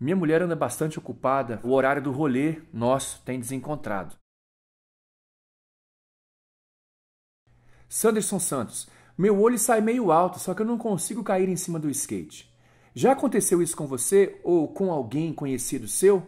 Minha mulher anda bastante ocupada, o horário do rolê nosso tem desencontrado. Sanderson Santos, meu olho sai meio alto, só que eu não consigo cair em cima do skate. Já aconteceu isso com você ou com alguém conhecido seu?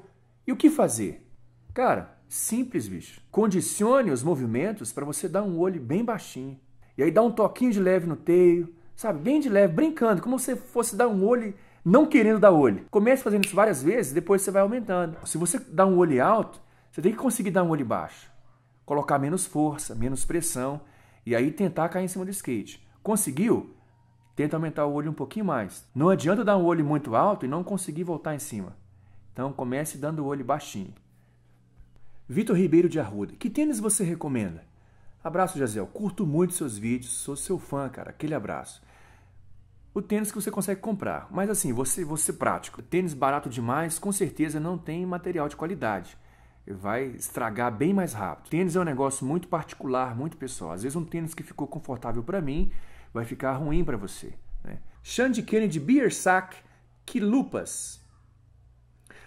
E o que fazer? Cara, simples, bicho. Condicione os movimentos para você dar um olho bem baixinho. E aí dá um toquinho de leve no teio, sabe? Bem de leve, brincando, como se fosse dar um olho não querendo dar olho. Comece fazendo isso várias vezes, depois você vai aumentando. Se você dá um olho alto, você tem que conseguir dar um olho baixo. Colocar menos força, menos pressão e aí tentar cair em cima do skate. Conseguiu? Tenta aumentar o olho um pouquinho mais. Não adianta dar um olho muito alto e não conseguir voltar em cima. Então comece dando o olho baixinho. Vitor Ribeiro de Arruda, que tênis você recomenda? Abraço, Jazel. Curto muito seus vídeos, sou seu fã, cara. Aquele abraço o tênis que você consegue comprar. Mas assim, você você prático. Tênis barato demais, com certeza não tem material de qualidade. Vai estragar bem mais rápido. Tênis é um negócio muito particular, muito pessoal. Às vezes um tênis que ficou confortável para mim vai ficar ruim para você. Né? Xande Kennedy que lupas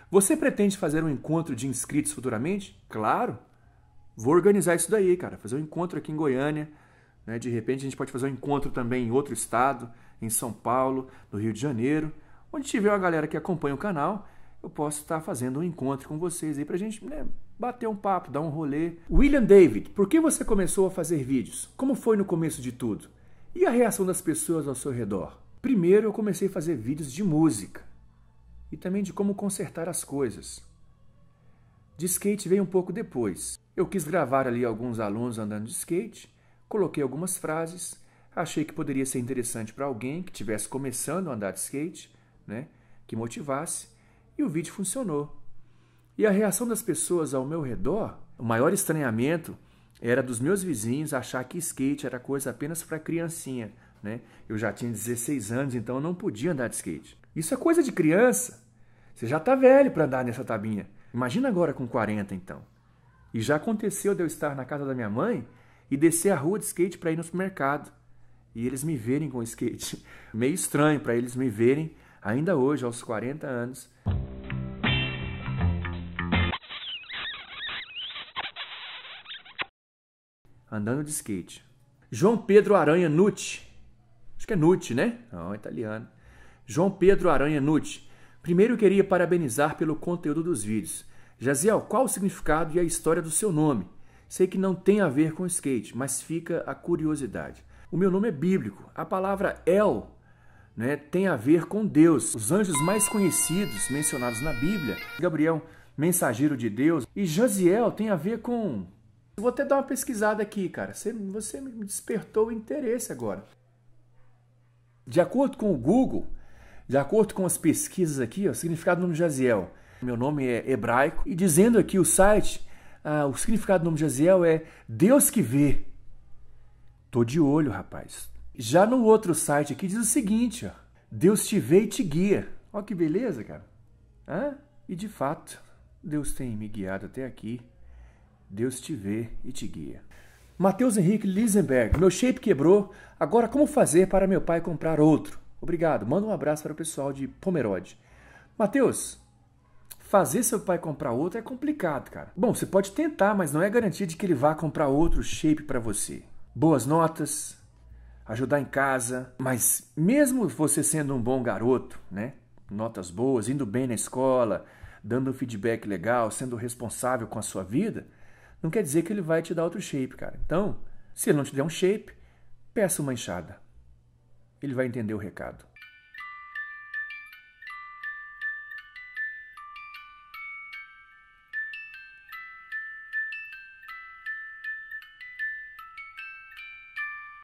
Você pretende fazer um encontro de inscritos futuramente? Claro. Vou organizar isso daí, cara. Fazer um encontro aqui em Goiânia. Né? De repente a gente pode fazer um encontro também em outro estado em São Paulo, no Rio de Janeiro, onde tiver uma galera que acompanha o canal, eu posso estar fazendo um encontro com vocês aí para a gente né, bater um papo, dar um rolê. William David, por que você começou a fazer vídeos? Como foi no começo de tudo? E a reação das pessoas ao seu redor? Primeiro eu comecei a fazer vídeos de música e também de como consertar as coisas. De skate veio um pouco depois. Eu quis gravar ali alguns alunos andando de skate, coloquei algumas frases Achei que poderia ser interessante para alguém que estivesse começando a andar de skate, né, que motivasse, e o vídeo funcionou. E a reação das pessoas ao meu redor, o maior estranhamento era dos meus vizinhos achar que skate era coisa apenas para criancinha, né? Eu já tinha 16 anos, então eu não podia andar de skate. Isso é coisa de criança. Você já tá velho para andar nessa tabinha. Imagina agora com 40, então. E já aconteceu de eu estar na casa da minha mãe e descer a rua de skate para ir no supermercado e eles me verem com skate. Meio estranho para eles me verem ainda hoje, aos 40 anos. Andando de skate. João Pedro Aranha Nucci. Acho que é Nucci, né? Não, é italiano. João Pedro Aranha Nucci. Primeiro queria parabenizar pelo conteúdo dos vídeos. Jaziel, qual o significado e a história do seu nome? Sei que não tem a ver com skate, mas fica a curiosidade. O meu nome é bíblico. A palavra El né, tem a ver com Deus. Os anjos mais conhecidos mencionados na Bíblia, Gabriel, mensageiro de Deus, e Jaziel tem a ver com. Vou até dar uma pesquisada aqui, cara. Você, você me despertou o interesse agora. De acordo com o Google, de acordo com as pesquisas aqui, ó, o significado do nome Jaziel. Meu nome é hebraico. E dizendo aqui o site, ah, o significado do nome Jaziel é Deus que vê. Tô de olho, rapaz. Já no outro site aqui diz o seguinte, ó. Deus te vê e te guia. Ó que beleza, cara. Hã? E de fato, Deus tem me guiado até aqui. Deus te vê e te guia. Matheus Henrique Lisenberg, meu shape quebrou. Agora como fazer para meu pai comprar outro? Obrigado. Manda um abraço para o pessoal de Pomerode. Matheus, fazer seu pai comprar outro é complicado, cara. Bom, você pode tentar, mas não é garantia de que ele vá comprar outro shape para você boas notas, ajudar em casa, mas mesmo você sendo um bom garoto, né? Notas boas, indo bem na escola, dando um feedback legal, sendo responsável com a sua vida, não quer dizer que ele vai te dar outro shape, cara. Então, se ele não te der um shape, peça uma enxada. Ele vai entender o recado.